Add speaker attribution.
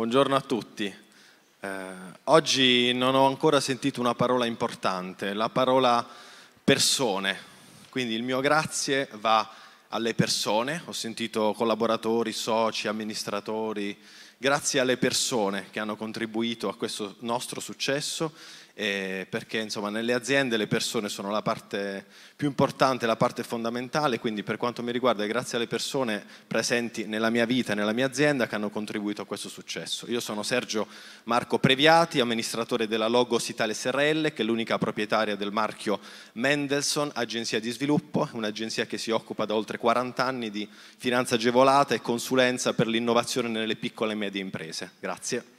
Speaker 1: Buongiorno a tutti. Eh, oggi non ho ancora sentito una parola importante, la parola persone. Quindi il mio grazie va alle persone. Ho sentito collaboratori, soci, amministratori, grazie alle persone che hanno contribuito a questo nostro successo, eh, perché insomma, nelle aziende le persone sono la parte più importante, la parte fondamentale, quindi per quanto mi riguarda è grazie alle persone presenti nella mia vita e nella mia azienda che hanno contribuito a questo successo. Io sono Sergio Marco Previati, amministratore della Logos Italia SRL, che è l'unica proprietaria del marchio Mendelssohn, agenzia di sviluppo, un'agenzia che si occupa da oltre 40 anni di finanza agevolata e consulenza per l'innovazione nelle piccole e medie medie imprese. Grazie.